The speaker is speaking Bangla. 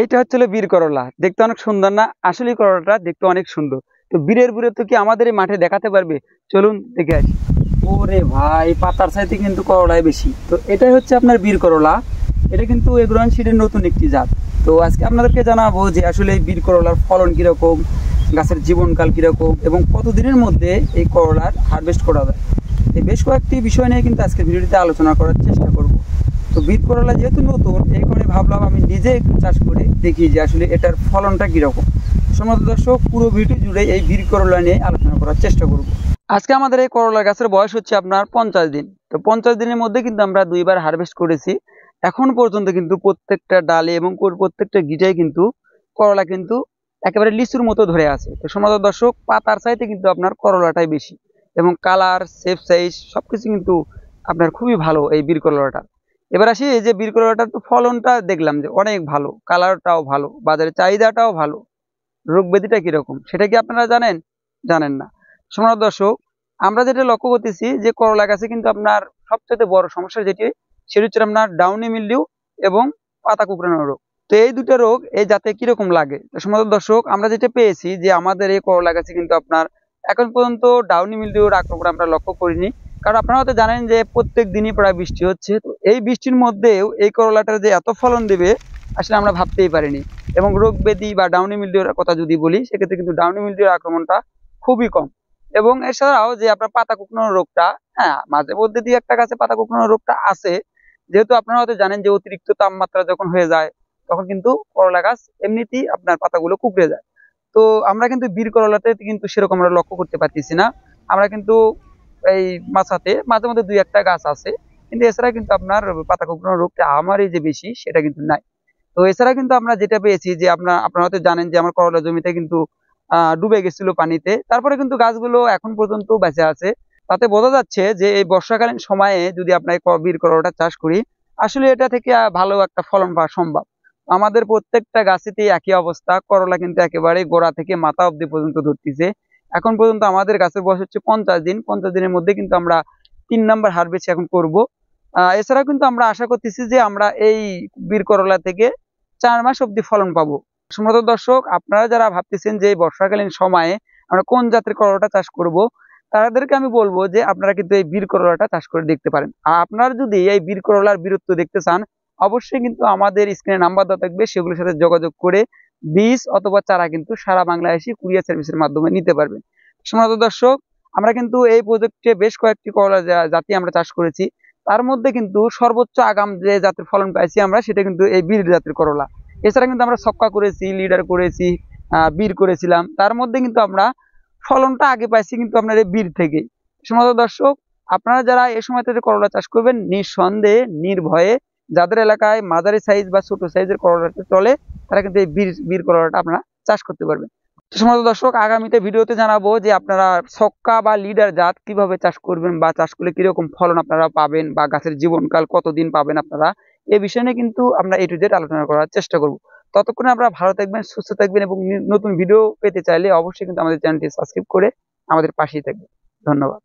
এইটা হচ্ছিল বীর করলা দেখতে অনেক সুন্দর না আসলে করলাটা দেখতে অনেক সুন্দর তো বীরের বীরে তো কি আমাদের এই মাঠে দেখাতে পারবে চলুন দেখে আসি ওরে ভাই পাতার সাইতে কিন্তু করলাই বেশি তো এটাই হচ্ছে আপনার বীর করলা এটা কিন্তু এগ্রোয়ান সিডের নতুন একটি জাত তো আজকে আপনাদেরকে জানাবো যে আসলে এই বীর করলার ফলন কীরকম গাছের জীবনকাল কীরকম এবং কতদিনের মধ্যে এই করলার হারভেস্ট করা যায় এই বেশ কয়েকটি বিষয় নিয়ে কিন্তু আজকে ভিডিওটিতে আলোচনা করার চেষ্টা করব তো বিট করলা যেহেতু নতুন এই কারণে ভাবলাম আমি নিজে একটু চাষ করে দেখি যে আসলে এটার ফলনটা কীরকম সমাজ দর্শক পুরো ভিডিও জুড়ে এই বীর করলা নিয়ে আলোচনা করার চেষ্টা করব আজকে আমাদের এই করলা গাছের বয়স হচ্ছে আপনার পঞ্চাশ দিন তো পঞ্চাশ দিনের মধ্যে কিন্তু আমরা দুইবার হারভেস্ট করেছি এখন পর্যন্ত কিন্তু প্রত্যেকটা ডালে এবং প্রত্যেকটা গিটায় কিন্তু করলা কিন্তু একেবারে লিচুর মতো ধরে আছে তো সমাজ দর্শক পাতার চাইতে কিন্তু আপনার করলাটাই বেশি এবং কালার সেফ সাইজ সব কিছু কিন্তু আপনার খুবই ভালো এই বীর করলাটা এবার আসি এই যে বীর তো ফলনটা দেখলাম যে অনেক ভালো কালারটাও ভালো বাজারের চাহিদাটাও ভালো রোগব্যাধিটা কীরকম সেটা কি আপনারা জানেন জানেন না সোনার দর্শক আমরা যেটা লক্ষ্য করতেছি যে করলা গাছে কিন্তু আপনার সবচেয়ে বড় সমস্যা যেটি সেটি হচ্ছে আপনার ডাউনি মিল্ডিউ এবং পাতা কুকড়ানো রোগ তো এই দুটা রোগ এই জাতে কিরকম লাগে সমস্ত দর্শক আমরা যেটা পেয়েছি যে আমাদের এই করলা গাছে কিন্তু আপনার এখন পর্যন্ত ডাউনি মিল্ডিউর আক্রমণ আমরা লক্ষ্য করিনি কারণ আপনারা তো জানেন যে প্রত্যেক দিনই প্রায় বৃষ্টি হচ্ছে তো এই বৃষ্টির মধ্যেও এই করলাটার যে এত ফলন দেবে আসলে আমরা ভাবতেই পারিনি এবং রোগ ব্যাধি বা ডাউনি মিল্ডিওর কথা যদি বলি সেক্ষেত্রে কিন্তু ডাউনি মিল্ডিওর আক্রমণটা খুবই কম এবং এছাড়াও যে আপনার পাতা কুকনোর রোগটা হ্যাঁ মাঝে মধ্যে দিয়ে একটা গাছে পাতা কুকনোর রোগটা আছে যেহেতু আপনারা হয়তো জানেন যে অতিরিক্ত তাপমাত্রা যখন হয়ে যায় তখন কিন্তু করলা গাছ এমনিতেই আপনার পাতাগুলো কুকড়ে যায় তো আমরা কিন্তু বীর করলাতে কিন্তু সেরকম আমরা লক্ষ্য করতে পারতেছি না আমরা কিন্তু এই মাছাতে মাঝে মধ্যে দুই একটা গাছ আছে কিন্তু এছাড়া কিন্তু আপনার পাতা কুকড়ানো রোগটা আমারই যে বেশি সেটা কিন্তু নাই তো এছাড়া কিন্তু আমরা যেটা পেয়েছি যে আপনার আপনারা হয়তো জানেন যে আমার করলা জমিতে কিন্তু ডুবে গেছিল পানিতে তারপরে কিন্তু গাছগুলো এখন পর্যন্ত বেঁচে আছে তাতে বোঝা যাচ্ছে যে এই বর্ষাকালীন সময়ে যদি আপনার বীর করলাটা চাষ করি আসলে এটা থেকে ভালো একটা ফলন পাওয়া সম্ভব আমাদের প্রত্যেকটা গাছেতেই একই অবস্থা করলা কিন্তু একেবারে গোড়া থেকে মাথা অব্দি পর্যন্ত ধরতেছে এখন পর্যন্ত আমাদের গাছের বয়স হচ্ছে পঞ্চাশ দিন পঞ্চাশ দিনের মধ্যে কিন্তু আমরা তিন নম্বর হারভেস্ট এখন করব এছাড়া কিন্তু আমরা আশা করতেছি যে আমরা এই বীর করলা থেকে চার মাস অব্দি ফলন পাব সমত দর্শক আপনারা যারা ভাবতেছেন যে বর্ষাকালীন সময়ে আমরা কোন জাতের করলাটা চাষ করব। তাদেরকে আমি বলবো যে আপনারা কিন্তু এই বীর করলাটা চাষ করে দেখতে পারেন আর আপনারা যদি এই বীর করলার বীরত্ব দেখতে চান অবশ্যই কিন্তু আমাদের স্ক্রিনে নাম্বার দেওয়া থাকবে সেগুলোর সাথে যোগাযোগ করে বীজ অথবা চারা কিন্তু সারা বাংলাদেশি কুরিয়ার সার্ভিসের মাধ্যমে নিতে পারবেন সমাজ দর্শক আমরা কিন্তু এই প্রজেক্টে বেশ কয়েকটি করলা জাতি আমরা চাষ করেছি তার মধ্যে কিন্তু সর্বোচ্চ আগাম যে জাতির ফলন পাইছি আমরা সেটা কিন্তু এই বীর জাতির করলা এছাড়া কিন্তু আমরা সক্কা করেছি লিডার করেছি বীর করেছিলাম তার মধ্যে কিন্তু আমরা ফলনটা আগে পাইছি কিন্তু আপনার এই বীর থেকে সমাজ দর্শক আপনারা যারা এ সময় সময়তে করলা চাষ করবেন নিঃসন্দেহে নির্ভয়ে যাদের এলাকায় মাঝারি সাইজ বা ছোট সাইজের করলাটা চলে তারা কিন্তু এই বীর বীর করলাটা আপনারা চাষ করতে পারবেন সমস্ত দর্শক আগামীতে ভিডিওতে জানাবো যে আপনারা ছক্কা বা লিডার জাত কিভাবে চাষ করবেন বা চাষ করলে কীরকম ফলন আপনারা পাবেন বা গাছের জীবনকাল কতদিন পাবেন আপনারা এ বিষয় নিয়ে কিন্তু আমরা এই টু আলোচনা করার চেষ্টা করব ততক্ষণে আপনারা ভালো থাকবেন সুস্থ থাকবেন এবং নতুন ভিডিও পেতে চাইলে অবশ্যই কিন্তু আমাদের চ্যানেলটি সাবস্ক্রাইব করে আমাদের পাশেই থাকবেন ধন্যবাদ